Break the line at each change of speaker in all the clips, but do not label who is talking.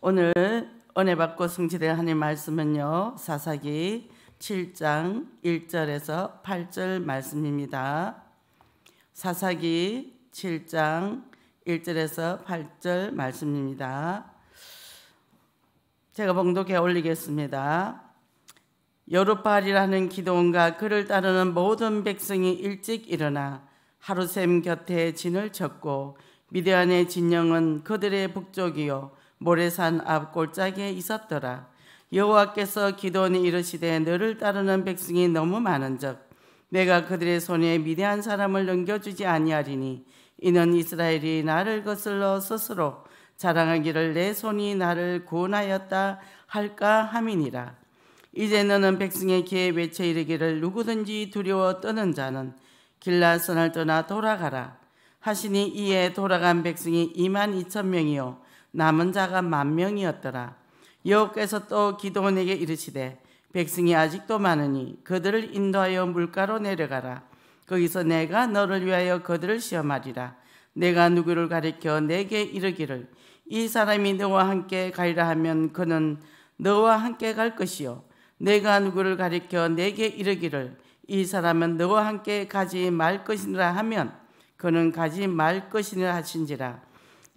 오늘 은혜 받고 성취된 하나님 말씀은요. 사사기 7장 1절에서 8절 말씀입니다. 사사기 7장 1절에서 8절 말씀입니다. 제가 봉독해 올리겠습니다. 여룻발이라는 기도원과 그를 따르는 모든 백성이 일찍 일어나 하루샘 곁에 진을 쳤고 미대안의 진영은 그들의 북쪽이요 모래산 앞 골짜기에 있었더라. 여호와께서 기도원이 이르시되 너를 따르는 백성이 너무 많은즉 내가 그들의 손에 미대한 사람을 넘겨주지 아니하리니 이는 이스라엘이 나를 거슬러 스스로 자랑하기를 내 손이 나를 구원하였다 할까 함이니라. 이제 너는 백성의 귀에 외쳐 이르기를 누구든지 두려워 떠는 자는 길라선을 떠나 돌아가라. 하시니 이에 돌아간 백성이 2만 2천 명이요 남은 자가 만 명이었더라. 여호께서 또 기도원에게 이르시되 백성이 아직도 많으니 그들을 인도하여 물가로 내려가라. 거기서 내가 너를 위하여 그들을 시험하리라. 내가 누구를 가리켜 내게 이르기를 이 사람이 너와 함께 가리라 하면 그는 너와 함께 갈 것이요 내가 누구를 가리켜 내게 이르기를 이 사람은 너와 함께 가지 말 것이라 하면 그는 가지 말 것이라 하신지라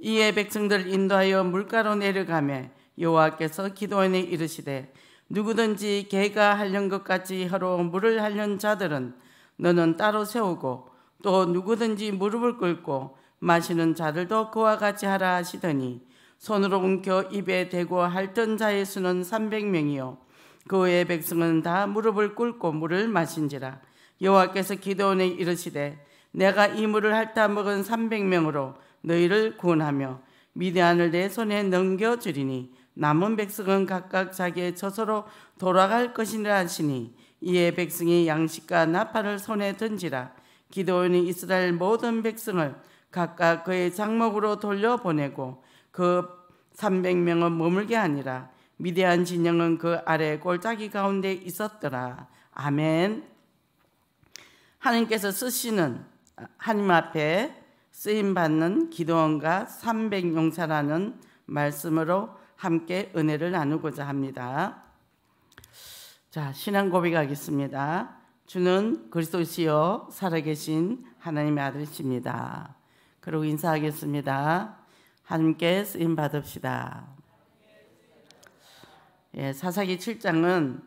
이에 백성들 인도하여 물가로 내려가며 여호와께서 기도원에 이르시되 누구든지 개가 하려는 것까지 하러 물을 하려는 자들은 너는 따로 세우고 또 누구든지 무릎을 꿇고 마시는 자들도 그와 같이 하라 하시더니 손으로 움켜 입에 대고 핥던 자의 수는 300명이요 그 외의 백성은 다 무릎을 꿇고 물을 마신지라 여호와께서 기도원에 이르시되 내가 이 물을 핥아 먹은 300명으로 너희를 구원하며 미대안을내 손에 넘겨주리니 남은 백성은 각각 자기의 처소로 돌아갈 것이라 하시니 이에 백성이 양식과 나팔을 손에 던지라 기도원이 이스라엘 모든 백성을 각각 그의 장목으로 돌려보내고 그 300명은 머물게 아니라 미대한 진영은 그 아래 골짜기 가운데 있었더라. 아멘. 하나님께서 쓰시는 아, 하나님 앞에 쓰임 받는 기도원과 300용사라는 말씀으로 함께 은혜를 나누고자 합니다. 자, 신앙 고백하겠습니다. 주는 그리스도시요 살아계신 하나님의 아들이십니다. 그리고 인사하겠습니다. 하께 쓰임 받읍시다. 예, 사사기 7장은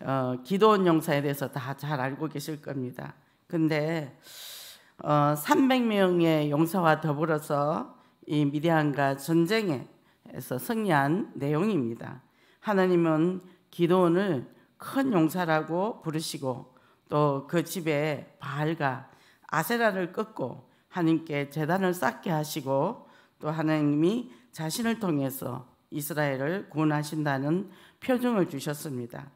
어, 기도원 용사에 대해서 다 잘 알고 계실 겁니다. 근데 어, 300명의 용사와 더불어서 이 미디안과 전쟁에서 승리한 내용입니다. 하나님은 기도원을 큰 용사라고 부르시고 또 그 집에 바알과 아세라를 꺾고 하나님께 재단을 쌓게 하시고 또 하나님이 자신을 통해서 이스라엘을 구원하신다는 표정을 주셨습니다.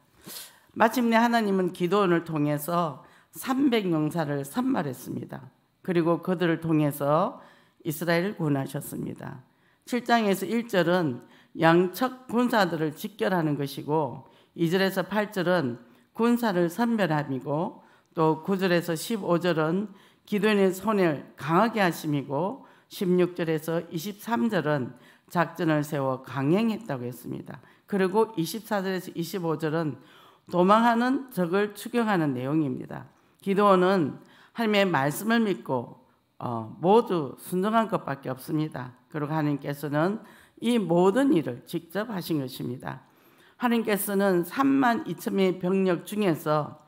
마침내 하나님은 기도원을 통해서 300명사를 산말했습니다. 그리고 그들을 통해서 이스라엘을 구원하셨습니다. 7장에서 1절은 양척 군사들을 직결하는 것이고 2절에서 8절은 군사를 선별함이고 또 9절에서 15절은 기도인의 손을 강하게 하심이고 16절에서 23절은 작전을 세워 강행했다고 했습니다. 그리고 24절에서 25절은 도망하는 적을 추격하는 내용입니다. 기도는 하나님의 말씀을 믿고 어, 모두 순종한 것밖에 없습니다. 그리고 하나님께서는 이 모든 일을 직접 하신 것입니다. 하나님께서는 3만 2천 명의 병력 중에서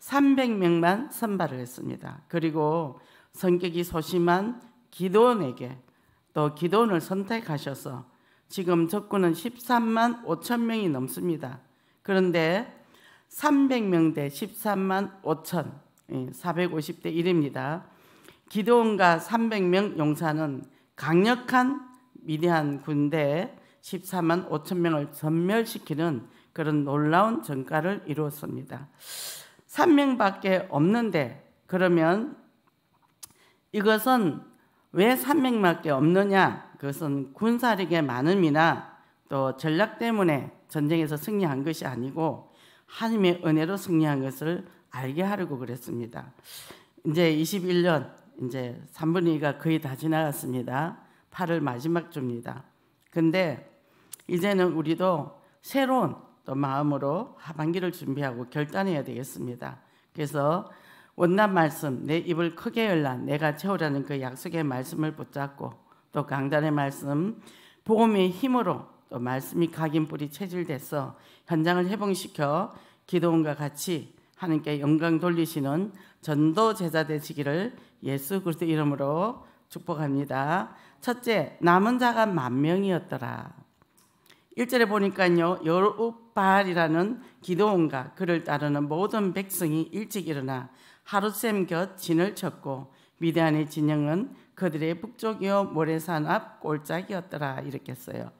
300명만 선발을 했습니다. 그리고 성격이 소심한 기도원에게 또 기도원을 선택하셔서 지금 적군은 13만 5천 명이 넘습니다. 그런데 300명 대 13만 5천 450대 예, 1입니다. 기드온과 300명 용사는 강력한 미대한 군대 14만 5천 명을 전멸시키는 그런 놀라운 전가를 이루었습니다. 3명밖에 없는데 그러면 이것은 왜 3명밖에 없느냐? 그것은 군사력의 많음이나 또 전략 때문에 전쟁에서 승리한 것이 아니고 하나님의 은혜로 승리한 것을 알게 하려고 그랬습니다. 이제 21년 이제 3분의 2가 거의 다 지나갔습니다. 8월 마지막 주입니다. 근데 이제는 우리도 새로운 또 마음으로 하반기를 준비하고 결단해야 되겠습니다. 그래서 원단 말씀 내 입을 크게 열라 내가 채우라는 그 약속의 말씀을 붙잡고 또 강단의 말씀 복음의 힘으로 또 말씀이 각인 뿌리 체질돼서 현장을 해봉시켜 기도원과 같이 하나님께 영광 돌리시는 전도 제자 되시기를 예수 그리스도 이름으로 축복합니다. 첫째, 남은 자가 만 명이었더라. 1절에 보니까요. 여룻발이라는 기도원과 그를 따르는 모든 백성이 일찍 일어나 하루샘 곁 진을 쳤고 미대안의 진영은 그들의 북쪽이요 모래산 앞 골짜기였더라 이렇게 써요.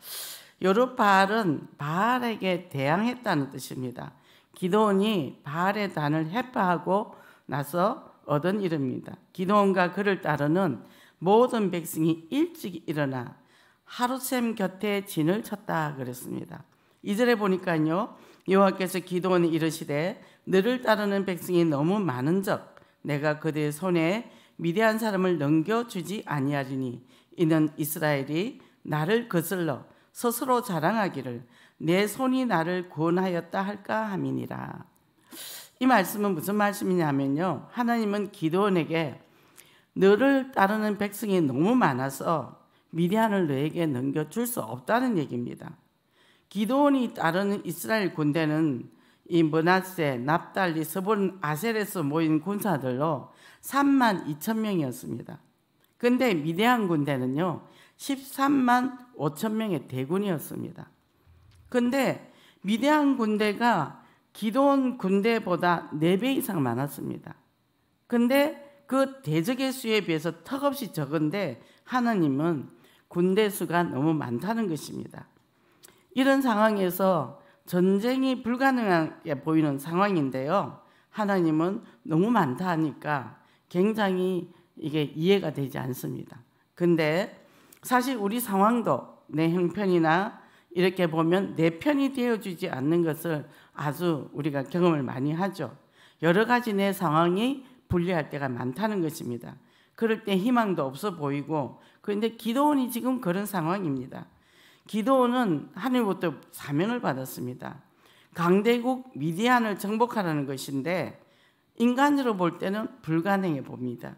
여룻발은 바알에게 대항했다는 뜻입니다. 기도원이 바알의 단을 해파하고 나서 얻은 이름입니다. 기도온과 그를 따르는 모든 백성이 일찍 일어나 하루샘 곁에 진을 쳤다 그랬습니다. 이절에 보니까요. 여호와께서 기도온이 이르시되 너를 따르는 백성이 너무 많은적 내가 그대의 손에 미대한 사람을 넘겨주지 아니하리니 이는 이스라엘이 나를 거슬러 스스로 자랑하기를 내 손이 나를 구원하였다 할까 함이니라. 이 말씀은 무슨 말씀이냐면요. 하나님은 기도원에게 너를 따르는 백성이 너무 많아서 미디안을 너에게 넘겨줄 수 없다는 얘기입니다. 기도원이 따르는 이스라엘 군대는 이 문하세, 납달리, 서본 아셀에서 모인 군사들로 3만 2천 명이었습니다. 근데 미대한 군대는요, 13만 5천 명의 대군이었습니다. 근데 미대한 군대가 기도원 군대보다 4배 이상 많았습니다. 근데 그 대적의 수에 비해서 턱없이 적은데 하나님은 군대 수가 너무 많다는 것입니다. 이런 상황에서 전쟁이 불가능하게 보이는 상황인데요. 하나님은 너무 많다 하니까 굉장히 이게 이해가 되지 않습니다. 근데 사실 우리 상황도 내 형편이나 이렇게 보면 내 편이 되어주지 않는 것을 아주 우리가 경험을 많이 하죠. 여러 가지 내 상황이 불리할 때가 많다는 것입니다. 그럴 때 희망도 없어 보이고 그런데 기도원이 지금 그런 상황입니다. 기도원은 하늘부터 사명을 받았습니다. 강대국 미디안을 정복하라는 것인데 인간으로 볼 때는 불가능해 봅니다.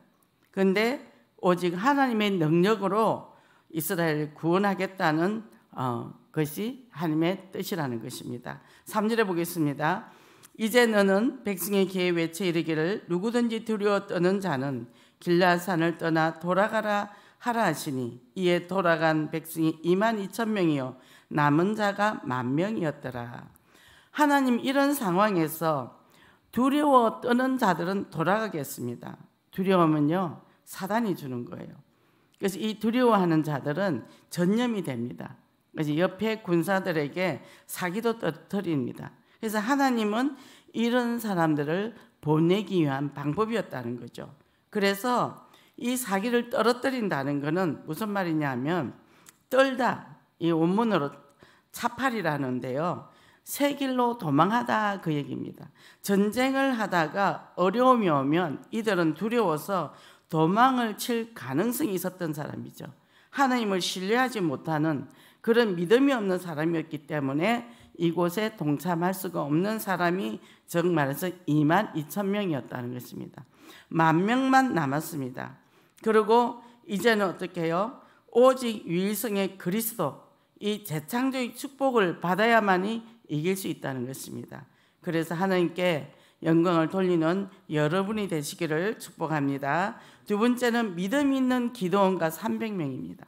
그런데 오직 하나님의 능력으로 이스라엘을 구원하겠다는 어, 그것이 하나님의 뜻이라는 것입니다. 3절에 보겠습니다. 이제 너는 백성의 개에 외쳐 이르기를 누구든지 두려워 떠는 자는 길라산을 떠나 돌아가라 하라 하시니 이에 돌아간 백성이 2만 2천 명이요 남은 자가 만 명이었더라. 하나님 이런 상황에서 두려워 떠는 자들은 돌아가겠습니다. 두려움은요 사단이 주는 거예요. 그래서 이 두려워하는 자들은 전념이 됩니다. 옆에 군사들에게 사기도 떨어뜨립니다. 그래서 하나님은 이런 사람들을 보내기 위한 방법이었다는 거죠. 그래서 이 사기를 떨어뜨린다는 것은 무슨 말이냐면 떨다 이 원문으로 차팔이라는데요. 세 길로 도망하다 그 얘기입니다. 전쟁을 하다가 어려움이 오면 이들은 두려워서 도망을 칠 가능성이 있었던 사람이죠. 하나님을 신뢰하지 못하는 그런 믿음이 없는 사람이었기 때문에 이곳에 동참할 수가 없는 사람이 즉 말해서 2만 2천 명이었다는 것입니다. 만 명만 남았습니다. 그리고 이제는 어떻게 해요? 오직 유일성의 그리스도 이 재창조의 축복을 받아야만이 이길 수 있다는 것입니다. 그래서 하나님께 영광을 돌리는 여러분이 되시기를 축복합니다. 두 번째는 믿음 있는 기도원과 300명입니다.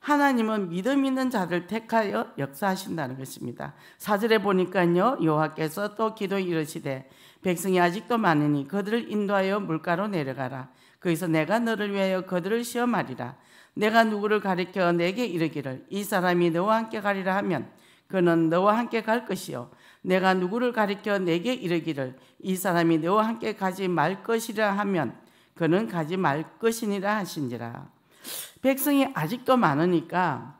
하나님은 믿음 있는 자를 택하여 역사하신다는 것입니다. 사절에 보니까요. 여호와께서 또 기도 이르시되 백성이 아직도 많으니 그들을 인도하여 물가로 내려가라. 거기서 내가 너를 위하여 그들을 시험하리라. 내가 누구를 가리켜 내게 이르기를 이 사람이 너와 함께 가리라 하면 그는 너와 함께 갈 것이요 내가 누구를 가리켜 내게 이르기를 이 사람이 너와 함께 가지 말 것이라 하면 그는 가지 말 것이니라 하신지라 백성이 아직도 많으니까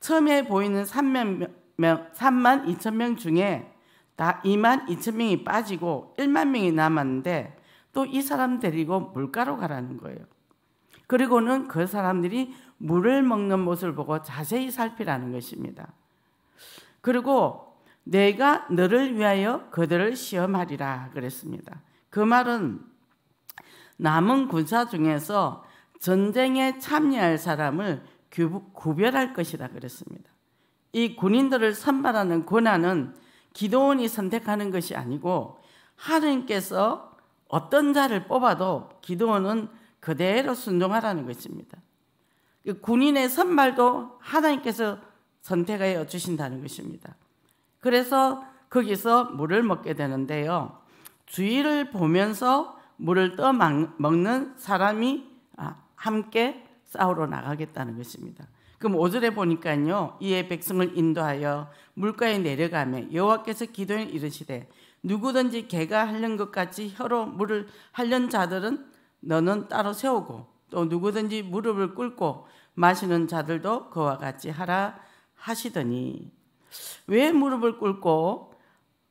처음에 보이는 3만, 명, 3만 2천 명 중에 다 2만 2천 명이 빠지고 1만 명이 남았는데 또 이 사람 데리고 물가로 가라는 거예요. 그리고는 그 사람들이 물을 먹는 모습을 보고 자세히 살피라는 것입니다. 그리고 내가 너를 위하여 그들을 시험하리라 그랬습니다. 그 말은 남은 군사 중에서 전쟁에 참여할 사람을 구별할 것이라 그랬습니다. 이 군인들을 선발하는 권한은 기도원이 선택하는 것이 아니고 하느님께서 어떤 자를 뽑아도 기도원은 그대로 순종하라는 것입니다. 그 군인의 선발도 하나님께서 선택하여 주신다는 것입니다. 그래서 거기서 물을 먹게 되는데요. 주위를 보면서 물을 떠 먹는 사람이 아, 함께 싸우러 나가겠다는 것입니다. 그럼 5절에 보니까요. 이에 백성을 인도하여 물가에 내려가며 여호와께서 기도에 이르시되 누구든지 개가 핥는 것 같이 혀로 물을 핥는 자들은 너는 따로 세우고 또 누구든지 무릎을 꿇고 마시는 자들도 그와 같이 하라 하시더니 왜 무릎을 꿇고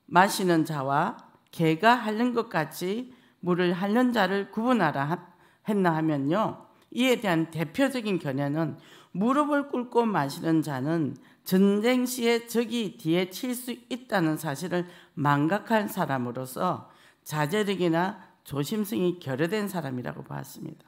마시는 자와 개가 핥는 것 같이 물을 핥는 자를 구분하라 했나 하면요. 이에 대한 대표적인 견해는 무릎을 꿇고 마시는 자는 전쟁 시에 적이 뒤에 칠 수 있다는 사실을 망각한 사람으로서 자제력이나 조심성이 결여된 사람이라고 봤습니다.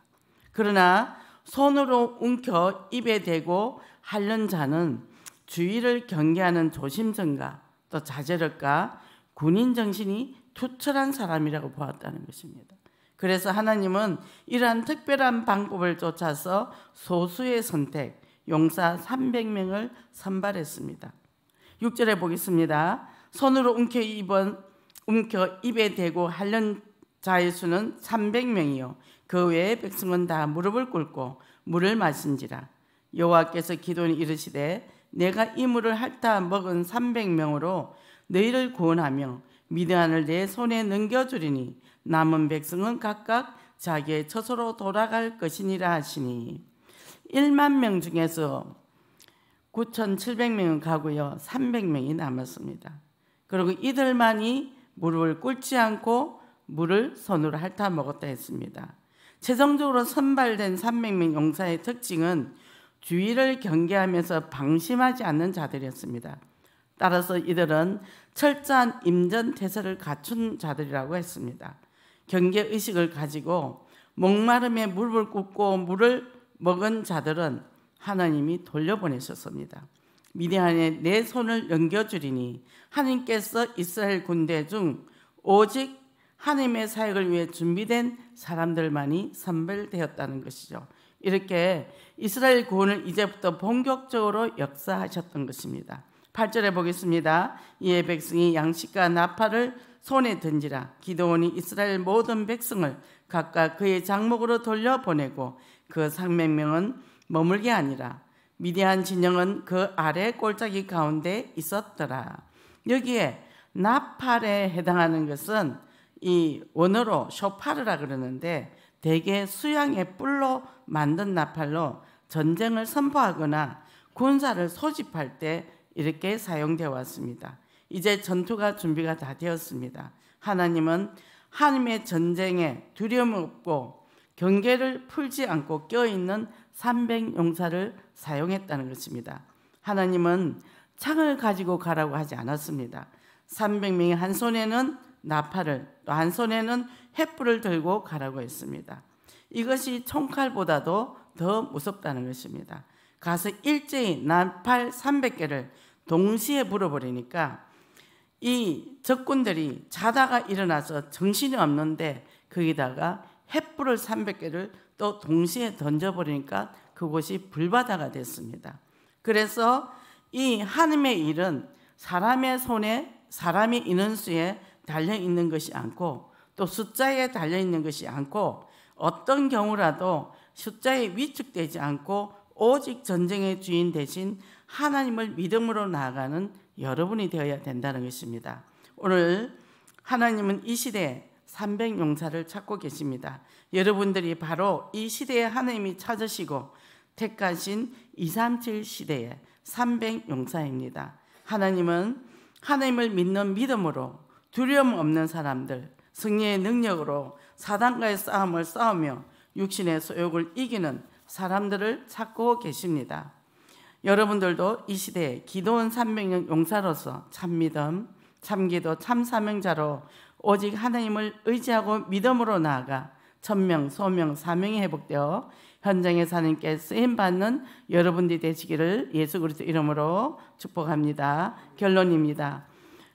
그러나 손으로 움켜 입에 대고 하는 자는 주의를 경계하는 조심성과 또 자제력과 군인 정신이 투철한 사람이라고 보았다는 것입니다. 그래서 하나님은 이러한 특별한 방법을 쫓아서 소수의 선택, 용사 300명을 선발했습니다. 6절에 보겠습니다. 손으로 움켜 입은 움켜 입에 대고 하는 자의 수는 300명이요 그 외의 백성은 다 무릎을 꿇고 물을 마신지라 여호와께서 기도는 이르시되 내가 이 물을 핥아 먹은 300명으로 너희를 구원하며 미드안을 내 손에 넘겨주리니 남은 백성은 각각 자기의 처소로 돌아갈 것이니라 하시니 1만 명 중에서 9,700명은 가고요. 300명이 남았습니다. 그리고 이들만이 물을 꿇지 않고 물을 손으로 핥아 먹었다 했습니다. 최종적으로 선발된 300명 용사의 특징은 주의를 경계하면서 방심하지 않는 자들이었습니다. 따라서 이들은 철저한 임전태세를 갖춘 자들이라고 했습니다. 경계 의식을 가지고 목마름에 물을 굽고 물을 먹은 자들은 하나님이 돌려보내셨습니다. 미디안에 내 손을 넘겨주리니 하나님께서 이스라엘 군대 중 오직 하나님의 사역을 위해 준비된 사람들만이 선별되었다는 것이죠. 이렇게 이스라엘 구원을 이제부터 본격적으로 역사하셨던 것입니다. 8절에 보겠습니다. 이에 백성이 양식과 나팔을 손에 든지라 기도원이 이스라엘 모든 백성을 각각 그의 장목으로 돌려보내고 그 상명명은 머물게 아니라 미디안 진영은 그 아래 꼴짝이 가운데 있었더라. 여기에 나팔에 해당하는 것은 이 원어로 쇼파르라 그러는데 대개 수양의 뿔로 만든 나팔로 전쟁을 선포하거나 군사를 소집할 때 이렇게 사용되어 왔습니다. 이제 전투가 준비가 다 되었습니다. 하나님은 하나님의 전쟁에 두려움 없고 경계를 풀지 않고 껴있는 300용사를 사용했다는 것입니다. 하나님은 창을 가지고 가라고 하지 않았습니다. 300명이 한 손에는 나팔을 또 한 손에는 횃불을 들고 가라고 했습니다. 이것이 총칼보다도 더 무섭다는 것입니다. 가서 일제히 나팔 300개를 동시에 불어버리니까 이 적군들이 자다가 일어나서 정신이 없는데 거기다가 햇불을 300개를 또 동시에 던져버리니까 그곳이 불바다가 됐습니다. 그래서 이 하나님의 일은 사람의 손에 사람이 인원수에 달려 있는 것이 않고 또 숫자에 달려 있는 것이 않고 어떤 경우라도 숫자에 위축되지 않고 오직 전쟁의 주인 대신 하나님을 믿음으로 나아가는 여러분이 되어야 된다는 것입니다. 오늘 하나님은 이 시대에 300용사를 찾고 계십니다. 여러분들이 바로 이 시대에 하나님이 찾으시고 택하신 237 시대의 300용사입니다. 하나님은 하나님을 믿는 믿음으로 두려움 없는 사람들 승리의 능력으로 사단과의 싸움을 싸우며 육신의 소욕을 이기는 사람들을 찾고 계십니다. 여러분들도 이 시대에 기도원 산명 용사로서 참믿음, 참기도, 참사명자로 오직 하나님을 의지하고 믿음으로 나아가 천명, 소명, 사명이 회복되어 현장에서 님께 쓰임받는 여러분들이 되시기를 예수 그리스도 이름으로 축복합니다. 결론입니다.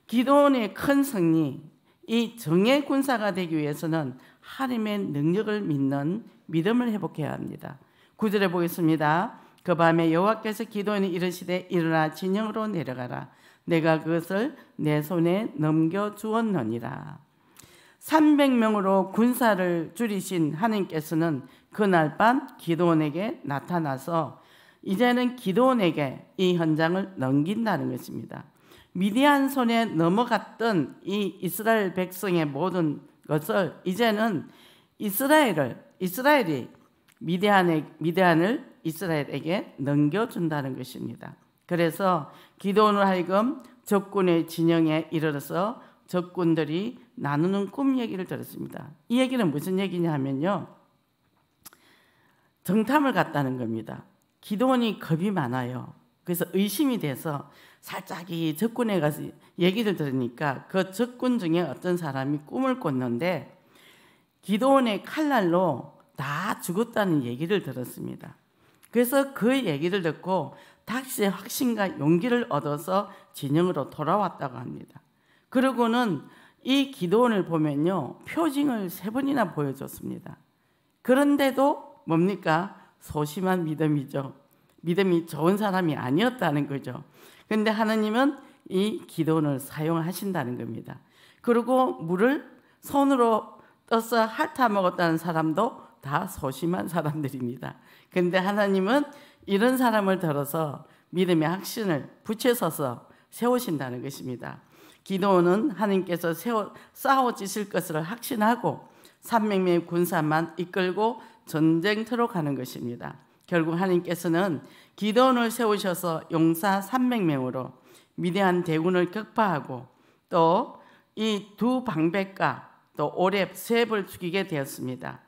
기도원의 큰 승리, 이 정의 군사가 되기 위해서는 하나님의 능력을 믿는 믿음을 회복해야 합니다. 구절해 보겠습니다. 그 밤에 여호와께서 기도인이 이르시되 일어나 진영으로 내려가라. 내가 그것을 내 손에 넘겨 주었느니라. 300명으로 군사를 줄이신 하나님께서는 그날 밤 기도원에게 나타나서 이제는 기도원에게 이 현장을 넘긴다는 것입니다. 미디안 손에 넘어갔던 이 이스라엘 백성의 모든 것을 이제는 이스라엘을 이스라엘이 미대한에, 미대한을 이스라엘에게 넘겨준다는 것입니다. 그래서 기도원을 하여금 적군의 진영에 이르러서 적군들이 나누는 꿈 얘기를 들었습니다. 이 얘기는 무슨 얘기냐 하면요. 정탐을 갔다는 겁니다. 기도원이 겁이 많아요. 그래서 의심이 돼서 살짝 이 적군에 가서 얘기를 들으니까 그 적군 중에 어떤 사람이 꿈을 꿨는데 기도원의 칼날로 다 죽었다는 얘기를 들었습니다. 그래서 그 얘기를 듣고 다시 확신과 용기를 얻어서 진영으로 돌아왔다고 합니다. 그러고는 이 기도원을 보면요. 표징을 세 번이나 보여줬습니다. 그런데도 뭡니까? 소심한 믿음이죠. 믿음이 좋은 사람이 아니었다는 거죠. 그런데 하나님은 이 기도원을 사용하신다는 겁니다. 그리고 물을 손으로 떠서 핥아 먹었다는 사람도 다 소심한 사람들입니다. 그런데 하나님은 이런 사람을 들어서 믿음의 확신을 붙여서서 세우신다는 것입니다. 기도는 하나님께서 세워, 싸워지실 것을 확신하고 300명의 군사만 이끌고 전쟁터로 가는 것입니다. 결국 하나님께서는 기도원을 세우셔서 용사 300명으로 미대한 대군을 격파하고 또 이 두 방백과 또 오랩 세입 죽이게 되었습니다.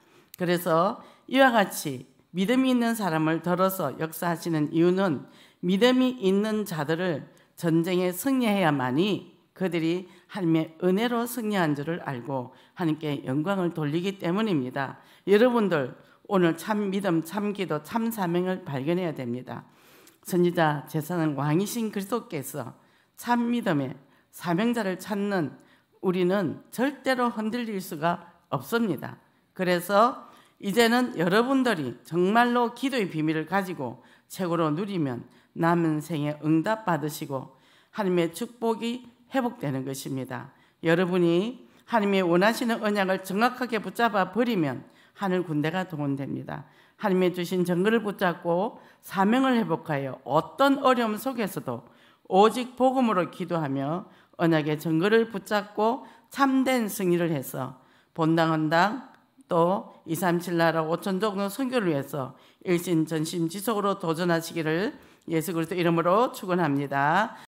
그래서 이와 같이 믿음이 있는 사람을 덜어서 역사하시는 이유는 믿음이 있는 자들을 전쟁에 승리해야만이 그들이 하나님의 은혜로 승리한 줄을 알고 하나님께 영광을 돌리기 때문입니다. 여러분들 오늘 참 믿음, 참 기도, 참 사명을 발견해야 됩니다. 선지자 제사는 왕이신 그리스도께서 참 믿음의 사명자를 찾는 우리는 절대로 흔들릴 수가 없습니다. 그래서 이제는 여러분들이 정말로 기도의 비밀을 가지고 최고로 누리면 남은 생에 응답 받으시고 하나님의 축복이 회복되는 것입니다. 여러분이 하나님이 원하시는 언약을 정확하게 붙잡아 버리면 하늘 군대가 동원됩니다. 하나님이 주신 정글을 붙잡고 사명을 회복하여 어떤 어려움 속에서도 오직 복음으로 기도하며 언약의 정글을 붙잡고 참된 승리를 해서 본당 헌당 또237 나라 5천 종의 선교를 위해서 일신 전심 지속으로 도전하시기를 예수 그리스도 이름으로 축원합니다.